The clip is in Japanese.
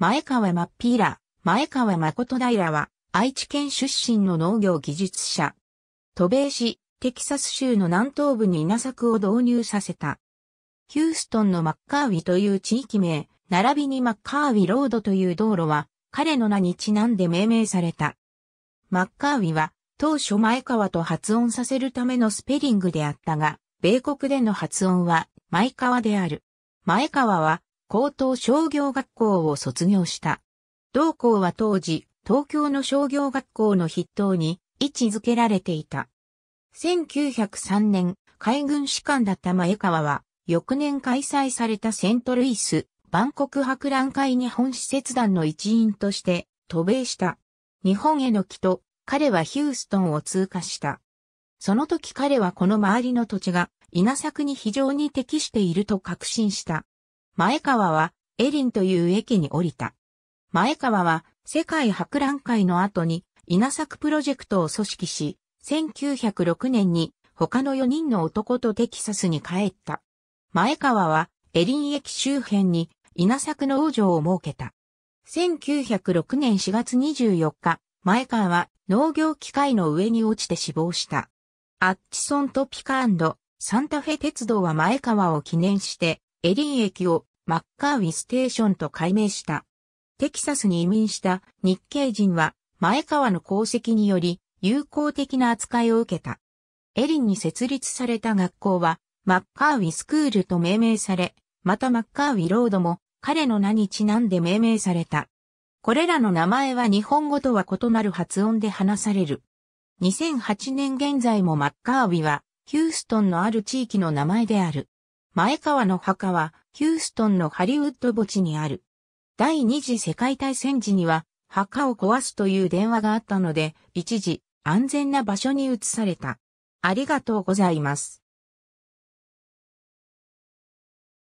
前川真っ平前川誠平は、愛知県出身の農業技術者。渡米し、テキサス州の南東部に稲作を導入させた。ヒューストンのマッカーウィという地域名、並びにマッカーウィロードという道路は、彼の名にちなんで命名された。マッカーウィは、当初前川と発音させるためのスペリングであったが、米国での発音は、前川である。前川は、高等商業学校を卒業した。同校は当時、東京の商業学校の筆頭に位置づけられていた。1903年、海軍士官だった前川は、翌年開催されたセントルイス、万国博覧会日本施設団の一員として、渡米した。日本への帰途、彼はヒューストンを通過した。その時彼はこの周りの土地が稲作に非常に適していると確信した。前川は、エリンという駅に降りた。前川は、世界博覧会の後に、稲作プロジェクトを組織し、1906年に他の4人の男とテキサスに帰った。前川は、エリン駅周辺に稲作農場を設けた。1906年4月24日、前川は農業機械の上に落ちて死亡した。アッチソンとピカサンタフェ鉄道は前川を記念して、エリン駅をマッカーウィステーションと改名した。テキサスに移民した日系人は前川の功績により友好的な扱いを受けた。エリンに設立された学校はマッカーウィスクールと命名され、またマッカーウィロードも彼の名にちなんで命名された。これらの名前は日本語とは異なる発音で話される。2008年現在もマッカーウィはヒューストンのある地域の名前である。前川の墓は、ヒューストンのハリウッド墓地にある。第二次世界大戦時には、墓を壊すという電話があったので、一時、安全な場所に移された。ありがとうございます。